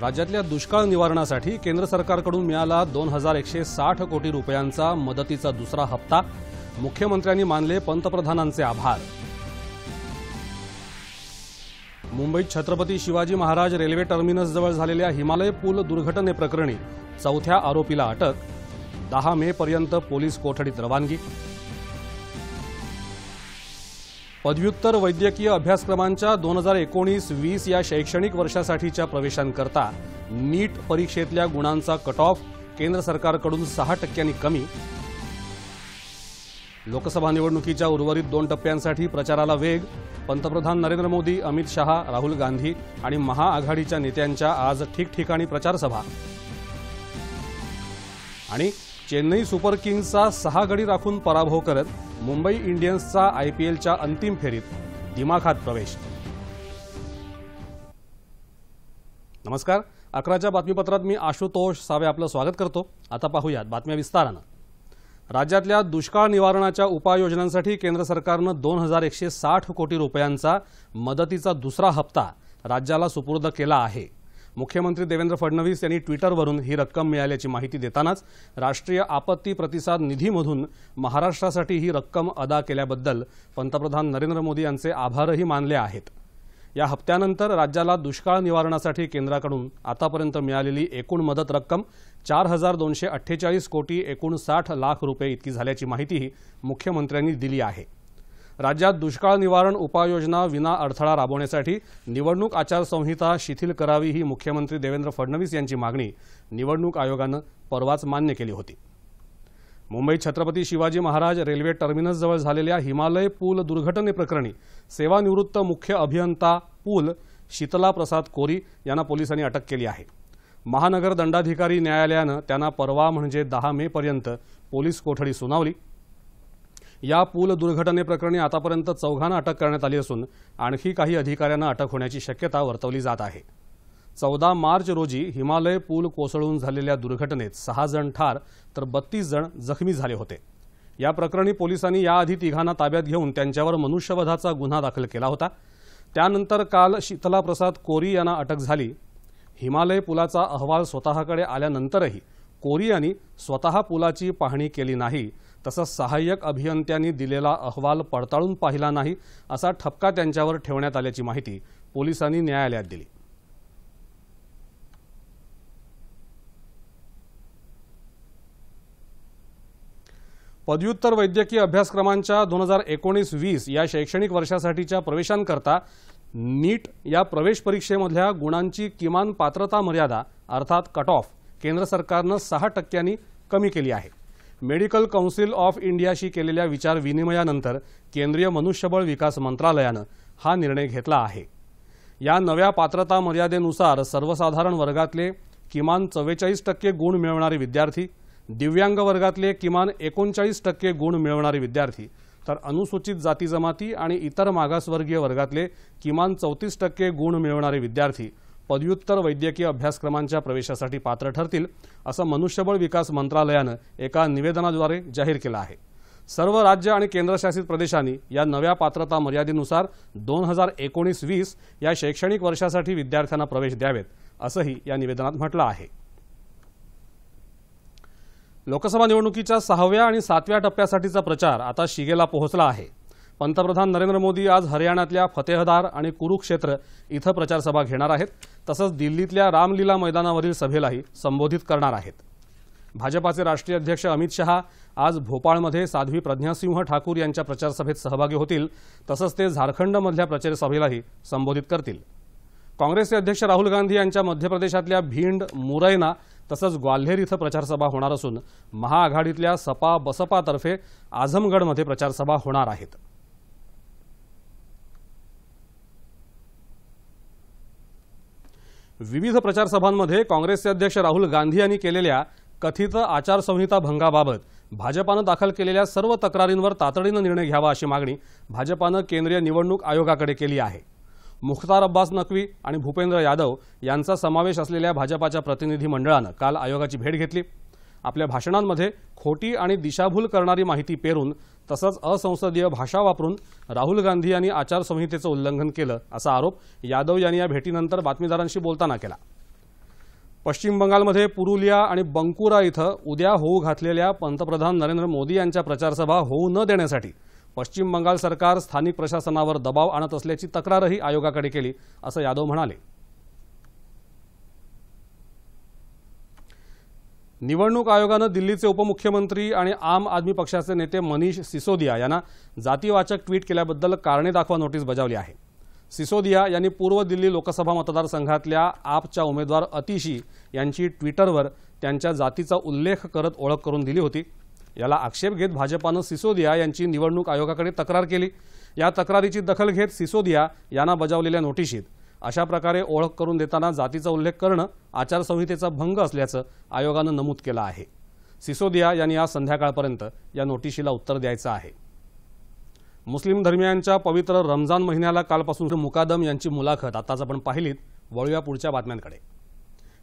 राज्यातल्या दुष्काळ निवारणासाठी केंद्र सरकारकडून मिळाला दोन हजार एकशे साठ कोटी रुपयांचा मदतीचा दुसरा हप्ता मुख्यमंत्र्यांनी मानले पंतप्रधानांचे आभार मुंबईत छत्रपती शिवाजी महाराज रेल्वे टर्मिनसजवळ झालेल्या हिमालय पूल दुर्घटनेप्रकरणी चौथ्या आरोपीला अटक दहा मे पर्यंत पोलीस कोठडीत रवानगी पदव्युत्तर वैद्यकीय अभ्यासक्रमांच्या दोन हजार एकोणीस वीस या शैक्षणिक वर्षासाठीच्या प्रवेशांकरता नीट परीक्षेतल्या गुणांचा कट ऑफ केंद्र सरकारकडून सहा टक्क्यांनी कमी लोकसभा निवडणुकीच्या उर्वरित दोन टप्प्यांसाठी प्रचाराला वेग पंतप्रधान नरेंद्र मोदी अमित शहा राहुल गांधी आणि महाआघाडीच्या नेत्यांच्या आज ठिकठिकाणी प्रचारसभा आणि चेन्नई सुपर किंग्सचा सहा गडी राखून पराभव करत मुंबई इंडियन्सचा आयपीएलच्या अंतिम फेरीत दिमाखात प्रवेश नमस्कार अकराच्या बातमीपत्रात मी आशुतोष सावे आपलं स्वागत करतो आता पाहूयात बातम्या विस्तारानं राज्यातल्या दुष्काळ निवारणाच्या उपाययोजनांसाठी केंद्र सरकारनं दोन हजार एकशे साठ कोटी रुपयांचा मदतीचा दुसरा हप्ता राज्याला सुपूर्द केला आहे मुख्यमंत्री देवेंद्र फडणवीस यांनी ट्विटरवरून ही रक्कम मिळाल्याची माहिती देतानाच राष्ट्रीय आपत्ती प्रतिसाद निधीमधून महाराष्ट्रासाठी ही रक्कम अदा केल्याबद्दल पंतप्रधान नरेंद्र मोदी यांचे आभारही मानले आहेत या हप्त्यानंतर राज्याला दुष्काळ निवारणासाठी केंद्राकडून आतापर्यंत मिळालेली एकूण मदत रक्कम चार हजार दोनशे अठ्ठेचाळीस कोटी साठ लाख रुपये इतकी झाल्याची माहितीही मुख्यमंत्र्यांनी दिली आहे राज्यात दुष्काळ निवारण उपाययोजना विना अडथळा राबवण्यासाठी निवडणूक आचारसंहिता शिथिल करावी ही मुख्यमंत्री देवेंद्र फडणवीस यांची मागणी निवडणूक आयोगानं परवाच मान्य केली होती मुंबईत छत्रपती शिवाजी महाराज रेल्वे टर्मिनसजवळ झालेल्या हिमालय पूल दुर्घटनेप्रकरणी सेवानिवृत्त मुख्य अभियंता पूल शीतला प्रसाद कोरी यांना पोलिसांनी अटक केली आहे महानगर दंडाधिकारी न्यायालयानं त्यांना परवा म्हणजे दहा मेपर्यंत पोलीस कोठडी सुनावली या पूल दुर्घटनेप्रकरणी आतापर्यंत चौघांना अटक करण्यात आली असून आणखी काही अधिकाऱ्यांना अटक होण्याची शक्यता वर्तवली जात आहे चौदा मार्च रोजी हिमालय पूल कोसळून झालेल्या दुर्घटनेत सहा जण ठार तर बत्तीस जण जखमी झाले होते या प्रकरणी पोलिसांनी याआधी तिघांना ताब्यात घेऊन त्यांच्यावर मनुष्यवधाचा गुन्हा दाखल केला होता त्यानंतर काल शीतला प्रसाद कोरी यांना अटक झाली हिमालय पुलाचा अहवाल स्वतःकडे आल्यानंतरही कोरी यांनी स्वतः पुलाची पाहणी केली नाही तसंच सहाय्यक अभियंत्यांनी दिलेला अहवाल पडताळून पाहिला नाही असा ठपका त्यांच्यावर ठेवण्यात आल्याची माहिती पोलिसांनी न्यायालयात दिली पदव्युत्तर वैद्यकीय अभ्यासक्रमांच्या दोन हजार एकोणीस वीस या शैक्षणिक वर्षासाठीच्या प्रवेशांकरता नीट या प्रवेश परीक्षेमधल्या गुणांची किमान पात्रता मर्यादा अर्थात कट ऑफ केंद्र सरकारनं सहा टक्क्यांनी कमी केली आहे मेडिकल कौन्सिल ऑफ इंडियाशी केलेल्या विचारविनिमयानंतर केंद्रीय मनुष्यबळ विकास मंत्रालयानं हा निर्णय घेतला आहे या नव्या पात्रता मर्यादेनुसार सर्वसाधारण वर्गातले किमान चव्वेचाळीस टक्के गुण मिळवणारे विद्यार्थी दिव्यांग वर्गातले किमान एकोणचाळीस टक्के गुण मिळवणारे विद्यार्थी तर अनुसूचित जाती जमाती आणि इतर मागासवर्गीय वर्गातले किमान चौतीस टक्के गुण मिळवणारे विद्यार्थी पदव्युत्तर वैद्यकीय अभ्यासक्रमांच्या प्रवेशासाठी पात्र ठरतील असं मनुष्यबळ विकास मंत्रालयानं एका निवेदनाद्वारे जाहीर केलं आहे सर्व राज्य आणि केंद्रशासित प्रदेशांनी या नव्या पात्रता मर्यादेनुसार दोन हजार एकोणीस वीस या शैक्षणिक वर्षासाठी विद्यार्थ्यांना प्रवेश द्यावेत असंही या निवेदनात म्हटलं आहे लोकसभा निवडणुकीच्या सहाव्या आणि सातव्या टप्प्यासाठीचा प्रचार आता शिगेला पोहोचला आहे पंतप्रधान नरेंद्र मोदी आज हरियाणातल्या फतेहदार आणि कुरुक्षेत्र इथं प्रचारसभा घेणार आहेत तसंच दिल्लीतल्या रामलीला मैदानावरील सभेलाही संबोधित करणार आहेत भाजपाचे राष्ट्रीय अध्यक्ष अमित शहा आज भोपाळमध्ये साध्वी प्रज्ञासिंह ठाकूर यांच्या प्रचारसभेत सहभागी होतील तसंच ते झारखंडमधल्या प्रचारसभेलाही संबोधित करतील काँग्रेसचे अध्यक्ष राहुल गांधी यांच्या मध्य प्रदेशातल्या भिंड मुरैना तसंच ग्वाल्हेर इथं प्रचारसभा होणार असून महाआघाडीतल्या सपा बसपातर्फे आझमगडमध्ये प्रचारसभा होणार आहेत विविध प्रचारसभांमध्ये काँग्रेसचे अध्यक्ष राहुल गांधी यांनी केलेल्या कथित आचारसंहिता भंगाबाबत भाजपानं दाखल केलेल्या सर्व तक्रारींवर तातडीनं निर्णय घ्यावा अशी मागणी भाजपानं केंद्रीय निवडणूक आयोगाकडे केली आहे मुख्तार अब्बास नकवी आणि भूपेंद्र यादव यांचा समावेश असलेल्या भाजपाच्या प्रतिनिधी मंडळानं काल आयोगाची भेट घेतली आपल्या भाषणांमध्ये खोटी आणि दिशाभूल करणारी माहिती पेरून तसंच असंसदीय भाषा वापरून राहुल गांधी यांनी आचारसंहितेचं उल्लंघन केलं असा आरोप यादव यांनी या भेटीनंतर बातमीदारांशी बोलताना केला पश्चिम बंगालमध्ये पुरुलिया आणि बंकुरा इथं उद्या होऊ घातलेल्या पंतप्रधान नरेंद्र मोदी यांच्या प्रचारसभा होऊ न देण्यासाठी पश्चिम बंगाल सरकार स्थानिक प्रशासनावर दबाव आणत असल्याची तक्रारही आयोगाकडे केली असं यादव म्हणाले निवडणूक आयोगानं दिल्लीचे उपमुख्यमंत्री आणि आम आदमी पक्षाचे नेते मनीष सिसोदिया यांना जातीवाचक ट्विट केल्याबद्दल कारणे दाखवा नोटीस बजावली आहे सिसोदिया यांनी पूर्व दिल्ली लोकसभा मतदारसंघातल्या आपच्या उमेदवार अतिशी यांची ट्विटरवर त्यांच्या जातीचा उल्लेख करत ओळख करून दिली होती याला आक्षेप घेत भाजपानं सिसोदिया यांची निवडणूक आयोगाकडे तक्रार केली या तक्रारीची दखल घेत सिसोदिया यांना बजावलेल्या नोटिशीत अशा प्रकारे ओळख करून देताना जातीचा उल्लेख करणं आचारसंहितेचा भंग असल्याचं आयोगानं नमूद केलं आहे सिसोदिया यांनी आज संध्याकाळपर्यंत या नोटिशीला उत्तर द्यायचं आहे मुस्लिम धर्मियांच्या पवित्र रमजान महिन्याला कालपासून मुकादम यांची मुलाखत आताच आपण पाहिलीत वळूया पुढच्या बातम्यांकडे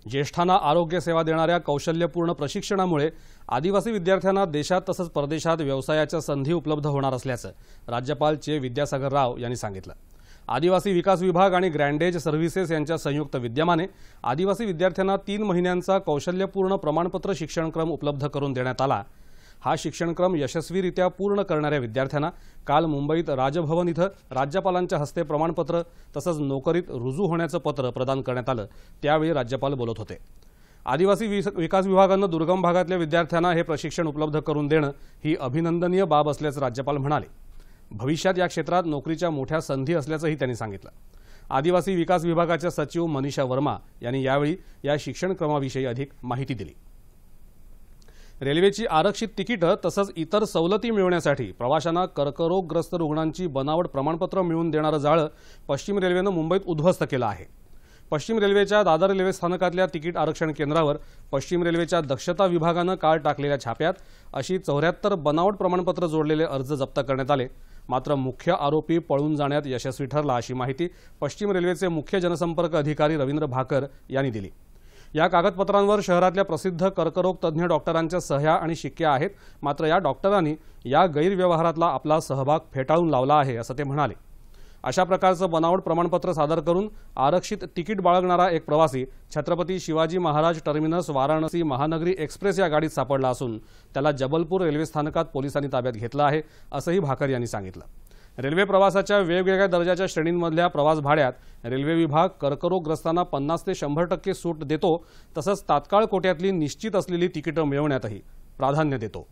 ज्येष्ठांना आरोग्य सेवा देणाऱ्या कौशल्यपूर्ण प्रशिक्षणामुळे आदिवासी विद्यार्थ्यांना देशात तसंच परदेशात व्यवसायाच्या संधी उपलब्ध होणार असल्याचं राज्यपाल चे विद्यासागर राव यांनी सांगितलं आदिवासी विकास विभाग आणि ग्रँडेज सर्व्हिसेस यांच्या संयुक्त विद्यमाने आदिवासी विद्यार्थ्यांना तीन महिन्यांचा कौशल्यपूर्ण प्रमाणपत्र शिक्षणक्रम उपलब्ध करून देण्यात आला हा शिक्षणक्रम यशस्वीरित्या पूर्ण करणाऱ्या विद्यार्थ्यांना काल मुंबईत राजभवन इथं राज्यपालांच्या हस्ते प्रमाणपत्र तसंच नोकरीत रुजू होण्याचं पत्र प्रदान करण्यात आलं त्यावेळी राज्यपाल बोलत होते आदिवासी विकास विभागानं दुर्गम भागातल्या विद्यार्थ्यांना हे प्रशिक्षण उपलब्ध करून देणं ही अभिनंदनीय बाब असल्याचं राज्यपाल म्हणाले भविष्यात या क्षेत्रात नोकरीच्या मोठ्या संधी असल्याचंही त्यांनी सांगितलं आदिवासी विकास विभागाच्या सचिव मनीषा वर्मा यांनी यावेळी या शिक्षणक्रमाविषयी अधिक माहिती दिली रेल्वेची आरक्षित तिकीटं तसंच इतर सवलती मिळवण्यासाठी प्रवाशांना कर्करोगग्रस्त रुग्णांची बनावट प्रमाणपत्र मिळवून देणारं जाळं पश्चिम रेल्वेनं मुंबईत उद्ध्वस्त केलं आहे पश्चिम रेल्वेच्या दादर रेल्वे स्थानकातल्या तिकीट आरक्षण केंद्रावर पश्चिम रेल्वेच्या दक्षता विभागानं काल टाकलेल्या छाप्यात अशी चौऱ्याहत्तर बनावट प्रमाणपत्र जोडलेले अर्ज जप्त करण्यात आले मात्र मुख्य आरोपी पळून जाण्यात यशस्वी ठरला अशी माहिती पश्चिम रेल्वेचे मुख्य जनसंपर्क अधिकारी रवींद्र भाकर यांनी दिली या कागदपत्रांवर शहरातल्या प्रसिद्ध कर्करोग तज्ज्ञ डॉक्टरांच्या सह्या आणि शिक्क्या आहेत मात्र या डॉक्टरांनी या गैरव्यवहारातला आपला सहभाग फेटाळून लावला आहे असं ते म्हणाले अशा प्रकारचं बनावट प्रमाणपत्र सादर करून आरक्षित तिकीट बाळगणारा एक प्रवासी छत्रपती शिवाजी महाराज टर्मिनस वाराणसी महानगरी एक्सप्रेस या गाडीत सापडला असून त्याला जबलपूर रेल्वे स्थानकात पोलिसांनी ताब्यात घेतलं आहे असंही भाकर यांनी सांगितलं रेल्वे प्रवासाच्या वेगवेगळ्या दर्जाच्या श्रेणींमधल्या प्रवास भाड्यात रेल्वे विभाग कर्करोगग्रस्तांना पन्नास ते शंभर टक्के सूट देतो तसंच तात्काळ कोट्यातली निश्चित असलेली तिकीटं मिळवण्यातही प्राधान्य देतो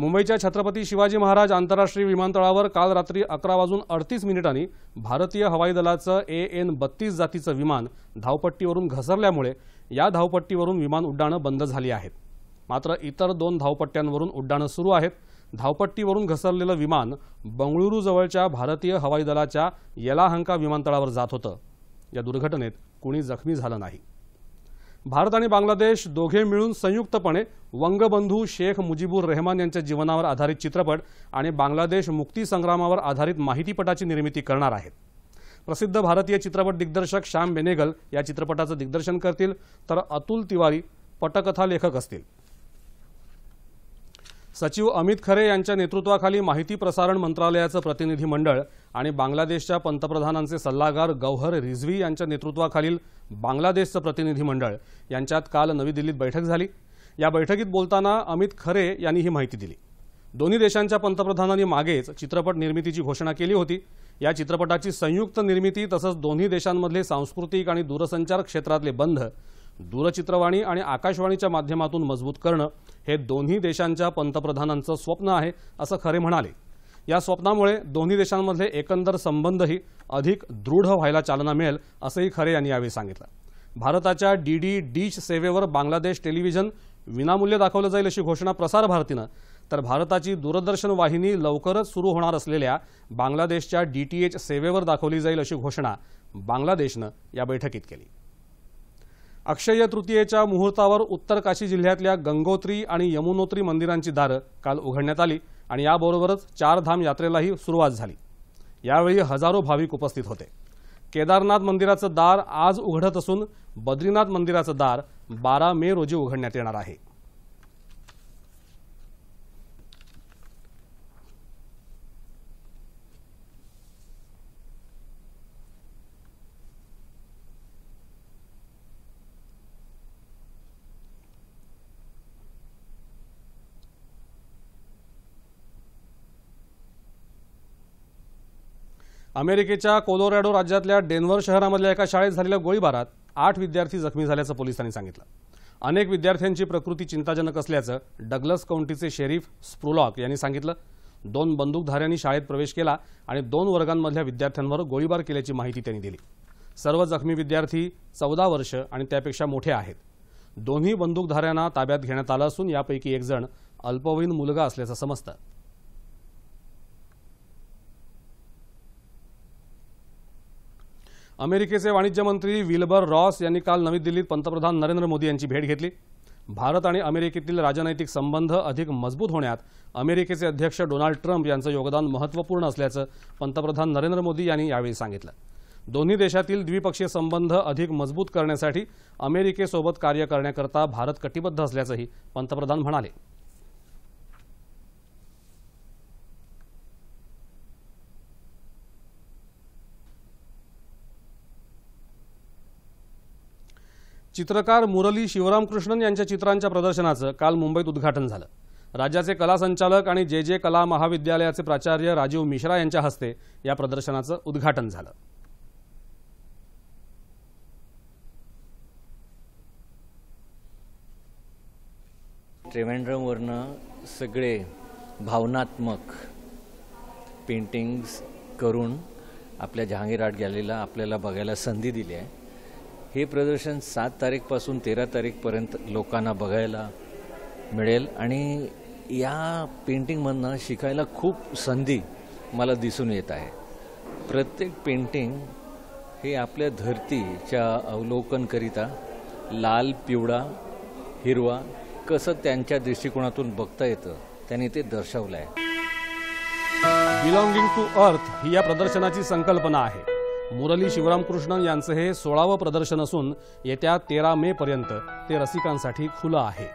मुंबईच्या छत्रपती शिवाजी महाराज आंतरराष्ट्रीय विमानतळावर काल रात्री अकरा वाजून अडतीस मिनिटांनी भारतीय हवाई दलाचं ए एन बत्तीस जातीचं विमान धावपट्टीवरून घसरल्यामुळे या धावपट्टीवरून विमान उड्डाणं बंद झाली आहेत मात्र इतर दोन धावपट्ट्यांवरून उड्डाणं सुरू आहेत धावपट्टीवरून घसरलेलं विमान बंगळुरूजवळच्या भारतीय हवाई दलाच्या येलाहंका विमानतळावर जात होतं या दुर्घटनेत कुणी जखमी झालं नाही भारत आणि बांगलादेश दोघे मिळून संयुक्तपणे वंगबंधू शेख मुजीबूर रहमान यांच्या जीवनावर आधारित चित्रपट आणि बांगलादेश मुक्तीसंग्रामावर आधारित माहितीपटाची निर्मिती करणार आहेत प्रसिद्ध भारतीय चित्रपट दिग्दर्शक श्याम बेनेगल या चित्रपटाचं दिग्दर्शन करतील तर अतुल तिवारी पटकथा लेखक असतील सचिव अमित खरे यांच्या नेतृत्वाखाली माहिती प्रसारण मंत्रालयाचं प्रतिनिधी मंडळ आणि बांगलादेशच्या पंतप्रधानांचे सल्लागार गौहर रिझवी यांच्या नेतृत्वाखालील बांगलादेशचं प्रतिनिधी मंडळ यांच्यात काल नवी दिल्लीत बैठक झाली या बैठकीत बोलताना अमित खरे यांनी ही माहिती दिली दोन्ही देशांच्या पंतप्रधानांनी मागेच चित्रपट निर्मितीची घोषणा केली होती या चित्रपटाची संयुक्त निर्मिती तसंच दोन्ही देशांमधले सांस्कृतिक आणि दूरसंचार क्षेत्रातले बंध दूरचित्रवाणी आणि आकाशवाणीच्या माध्यमातून मजबूत करणं हे दोन्ही देशांच्या पंतप्रधानांचं स्वप्न आहे असं खरे म्हणाले या स्वप्नामुळे दोन्ही देशांमधले एकंदर संबंधही अधिक दृढ व्हायला चालना मिळेल असंही खरे यांनी यावेळी सांगितलं भारताच्या डी डी डीच सेवेवर बांगलादेश टेलिव्हिजन विनामूल्य दाखवलं जाईल अशी घोषणा प्रसार भारतीनं तर भारताची दूरदर्शन वाहिनी लवकरच सुरू होणार असलेल्या बांगलादेशच्या डी टी एच सेवेवर दाखवली जाईल अशी घोषणा बांगलादेशनं या बैठकीत केली अक्षय तृतीयेच्या मुहूर्तावर उत्तर काशी जिल्ह्यातल्या गंगोत्री आणि यमुनोत्री मंदिरांची दारं काल उघडण्यात आली आणि याबरोबरच धाम यात्रेलाही सुरुवात झाली यावेळी हजारो भाविक उपस्थित होते केदारनाथ मंदिराचं दार आज उघडत असून बद्रीनाथ मंदिराचं दार बारा मे रोजी उघडण्यात येणार आहे अमेरिकेच्या कोलोरॅडो राज्यातल्या डेन्व्हर शहरामधल्या एका शाळेत झालेल्या गोळीबारात आठ विद्यार्थी जखमी झाल्याचं पोलिसांनी सांगितलं अनेक विद्यार्थ्यांची प्रकृती चिंताजनक असल्याचं डगलस काउंटीचे शेरीफ स्प्रुलॉक यांनी सांगितलं दोन बंदूकधाऱ्यांनी शाळेत प्रवेश केला आणि दोन वर्गांमधल्या विद्यार्थ्यांवर गोळीबार केल्याची माहिती त्यांनी दिली सर्व जखमी विद्यार्थी चौदा वर्ष आणि त्यापेक्षा मोठे आहेत दोन्ही बंदूकधाऱ्यांना ताब्यात घेण्यात आलं असून यापैकी एकजण अल्पवयीन मुलगा असल्याचं समजतं अमेरिकेचे वाणिज्य मंत्री विल्बर रॉस यांनी काल नवी दिल्लीत पंतप्रधान नरेंद्र मोदी यांची भेट घेतली भारत आणि अमेरिकेतील राजनैतिक संबंध अधिक मजबूत होण्यात अमेरिकेचे अध्यक्ष डोनाल्ड ट्रम्प यांचं योगदान महत्त्वपूर्ण असल्याचं पंतप्रधान नरेंद्र मोदी यांनी यावेळी सांगितलं दोन्ही देशातील द्विपक्षीय संबंध अधिक मजबूत करण्यासाठी अमेरिकेसोबत कार्य करण्याकरता भारत कटिबद्ध असल्याचंही पंतप्रधान म्हणाले चित्रकार मुरली शिवरामकृष्णन यांच्या चित्रांच्या प्रदर्शनाचं काल मुंबईत उद्घाटन झालं राज्याचे कला संचालक आणि जे जे कला महाविद्यालयाचे प्राचार्य राजीव मिश्रा यांच्या हस्ते या प्रदर्शनाचं उद्घाटन झालं वरनं सगळे भावनात्मक पेंटिंग्स करून आपल्या जहांगीर आर्ट गॅलरीला आपल्याला बघायला संधी दिली आहे हे प्रदर्शन सात तारीखपासून तेरा तारीखपर्यंत लोकांना बघायला मिळेल आणि या पेंटिंगमधनं शिकायला खूप संधी मला दिसून येत आहे प्रत्येक पेंटिंग हे आपल्या धरतीच्या अवलोकनकरिता लाल पिवळा हिरवा कसं त्यांच्या दृष्टिकोनातून बघता येतं त्यांनी ते दर्शवलं आहे बिलॉंगिंग टू अर्थ ही या प्रदर्शनाची संकल्पना आहे मुरली शिवरामकृष्णन यांचं हे सोळावं प्रदर्शन असून येत्या तेरा पर्यंत ते रसिकांसाठी खुलं आहे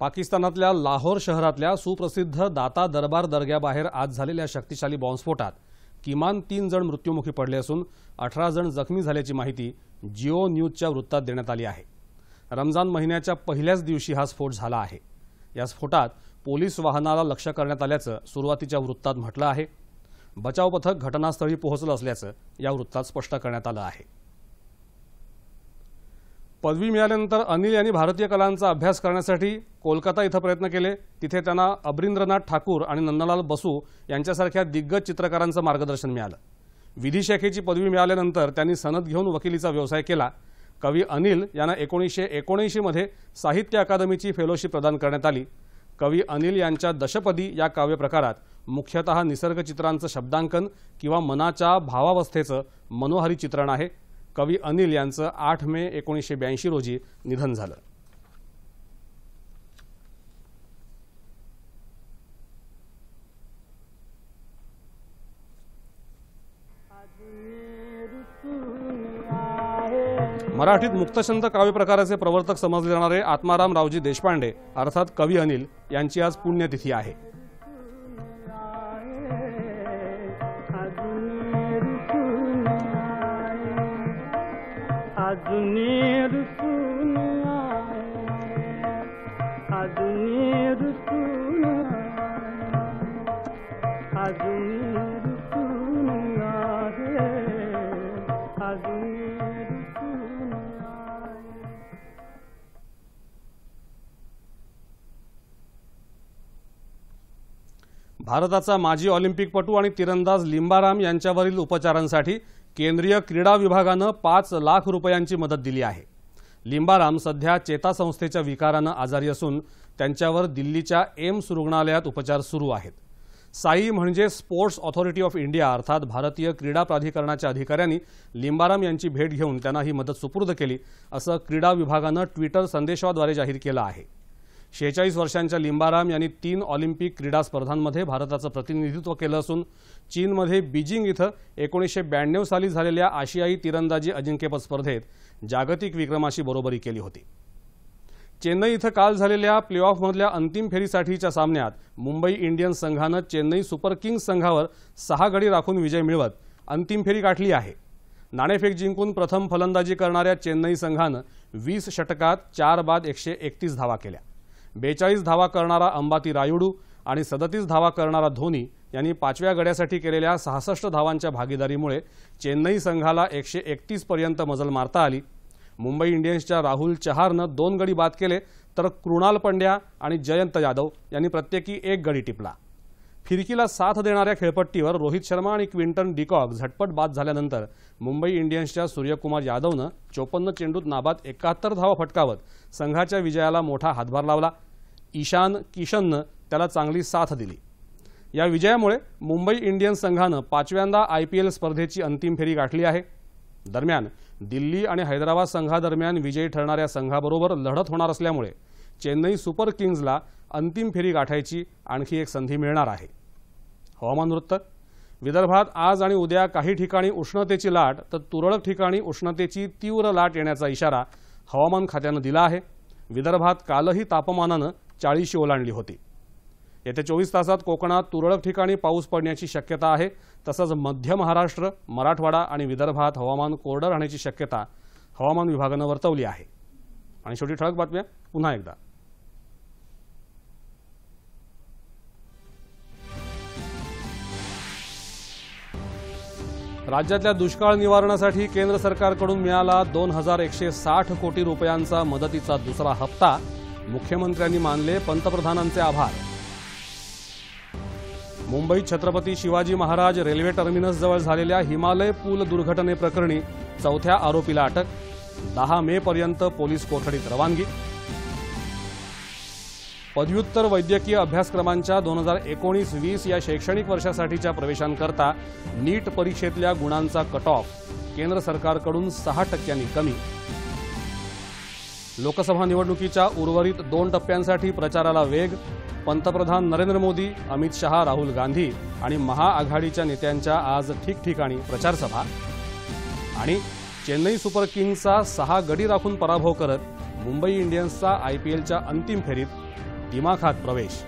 पाकिस्तानातल्या लाहोर शहरातल्या सुप्रसिद्ध दाता दरबार दर्ग्याबाहेर आज झालेल्या शक्तिशाली बॉम्बस्फोटात किमान तीन जण मृत्यूमुखी पडले असून अठरा जण जखमी झाल्याची माहिती जिओ न्यूजच्या वृत्तात देण्यात आली आहे रमजान महिन्याच्या पहिल्याच दिवशी हा स्फोट झाला आहे या स्फोटात पोलीस वाहनाला लक्ष करण्यात आल्याचं सुरुवातीच्या वृत्तात म्हटलं आहे बचाव पथक घटनास्थळी पोहोचलं असल्याचं या वृत्तात स्पष्ट करण्यात आलं आहे पदवी मिळाल्यानंतर अनिल यांनी भारतीय कलांचा अभ्यास करण्यासाठी कोलकाता इथं प्रयत्न केले तिथे त्यांना अब्रिंद्रनाथ ठाकूर आणि नंदलाल बसू यांच्यासारख्या दिग्गज चित्रकारांचं मार्गदर्शन मिळालं विधी शाखेची पदवी मिळाल्यानंतर त्यांनी सनद घेऊन वकिलीचा व्यवसाय केला कवी अनिल यांना एकोणीसशे एकोणऐंशीमध्ये साहित्य अकादमीची फेलोशिप प्रदान करण्यात आली कवी अनिल यांच्या दशपदी या काव्यप्रकारात मुख्यतः निसर्गचित्रांचं शब्दांकन किंवा मनाच्या भावावस्थेचं मनोहरी चित्रण आहे कवी अनिल यांचं आठ मे एकोणीसशे ब्याऐंशी रोजी निधन झालं मराठीत मुक्तछंद काव्यप्रकाराचे प्रवर्तक समजले जाणारे आत्माराम रावजी देशपांडे अर्थात कवी अनिल यांची आज पुण्यतिथी आहे भारताचा माजी ऑलिम्पिकपटू आणि तिरंदाज लिंबाराम यांच्यावरील उपचारांसाठी केंद्रीय क्रीडा विभागानं पाच लाख रुपयांची मदत दिली आहे लिंबाराम सध्या चेतासंस्थेच्या विकारानं आजारी असून त्यांच्यावर दिल्लीच्या एम्स रुग्णालयात उपचार सुरू आहेत साई म्हणजे स्पोर्ट्स ऑथॉरिटी ऑफ इंडिया अर्थात भारतीय क्रीडा प्राधिकरणाच्या अधिकाऱ्यांनी लिंबाराम यांची भेट घेऊन त्यांना ही मदत सुपूर्द केली असं क्रीडा विभागानं ट्विटर संदेशाद्वारे जाहीर केलं आहे शेहेचाळीस वर्षांच्या लिंबाराम यांनी तीन ऑलिम्पिक क्रीडा स्पर्धांमध्ये भारताचं प्रतिनिधित्व केलं असून चीनमध्ये बीजिंग इथं एकोणीसशे ब्याण्णव साली झालेल्या आशियाई तिरंदाजी अजिंक्यपद स्पर्धेत जागतिक विक्रमाशी बरोबरी केली होती चेन्नई इथं काल झालेल्या प्लेऑफमधल्या अंतिम फेरीसाठीच्या सामन्यात मुंबई इंडियन्स संघानं चेन्नई सुपर किंग्स संघावर सहा गडी राखून विजय मिळवत अंतिम फेरी गाठली आहे नाणेफेक जिंकून प्रथम फलंदाजी करणाऱ्या चेन्नई संघानं वीस षटकात चार बाद एकशे एकतीस धावा केल्या बेचाळीस धावा करणारा अंबाती रायुडू आणि सदतीस धावा करणारा धोनी यांनी पाचव्या गड्यासाठी केलेल्या सहासष्ट धावांच्या भागीदारीमुळे चेन्नई संघाला एकशे एकतीस पर्यंत मजल मारता आली मुंबई इंडियन्सच्या राहुल चहारनं दोन गडी बाद केले तर कृणाल पंड्या आणि जयंत यादव यांनी प्रत्येकी एक गडी टिपला फिरकीला साथ देणाऱ्या खेळपट्टीवर रोहित शर्मा आणि क्विंटन डिकॉक झटपट बाद झाल्यानंतर मुंबई इंडियन्सच्या सूर्यकुमार यादवनं चोपन्न चेंडूत नाबाद एकाहत्तर धावा फटकावत संघाच्या विजयाला मोठा हातभार लावला ईशान किशननं त्याला चांगली साथ दिली या विजयामुळे मुंबई इंडियन्स संघानं पाचव्यांदा आय पी एल स्पर्धेची अंतिम फेरी गाठली आहे दरम्यान दिल्ली आणि हैदराबाद संघादरम्यान विजयी ठरणाऱ्या संघाबरोबर लढत होणार असल्यामुळे चेन्नई सुपर किंग्जला अंतिम फेरी गाठायची आणखी एक संधी मिळणार आहे हवामान वृत्त विदर्भात आज आणि उद्या काही ठिकाणी उष्णतेची लाट तर तुरळक ठिकाणी उष्णतेची तीव्र लाट येण्याचा इशारा हवामान खात्यानं दिला आहे विदर्भात कालही तापमानानं चाळीशी ओलांडली होती येत्या चोवीस तासात कोकणात तुरळक ठिकाणी पाऊस पडण्याची शक्यता आहे तसंच मध्य महाराष्ट्र मराठवाडा आणि विदर्भात हवामान कोरडं राहण्याची शक्यता हवामान विभागानं वर्तवली आहे आणि शेवटी ठळक बातम्या पुन्हा एकदा राज्यातल्या दुष्काळ निवारणासाठी केंद्र सरकारकडून मिळाला दोन हजार एकशे साठ कोटी रुपयांचा मदतीचा दुसरा हप्ता मुख्यमंत्र्यांनी मानले पंतप्रधानांचे आभार मुंबईत छत्रपती शिवाजी महाराज रेल्वे टर्मिनसजवळ झालेल्या हिमालय पूल दुर्घटनेप्रकरणी चौथ्या आरोपीला अटक दहा मे पर्यंत पोलीस कोठडीत रवानगी पदव्युत्तर वैद्यकीय अभ्यासक्रमांच्या दोन हजार एकोणीस वीस या शैक्षणिक वर्षासाठीच्या प्रवेशांकरता नीट परीक्षेतल्या गुणांचा कट ऑफ केंद्र सरकारकडून सहा टक्क्यांनी कमी लोकसभा निवडणुकीच्या उर्वरित दोन टप्प्यांसाठी प्रचाराला वेग पंतप्रधान नरेंद्र मोदी अमित शहा राहुल गांधी आणि महाआघाडीच्या नेत्यांच्या आज ठिकठिकाणी प्रचारसभा आणि चेन्नई सुपर किंग्सचा सहा गडी राखून पराभव करत मुंबई इंडियन्सचा आय पी अंतिम फेरीत दिमाखात प्रवेश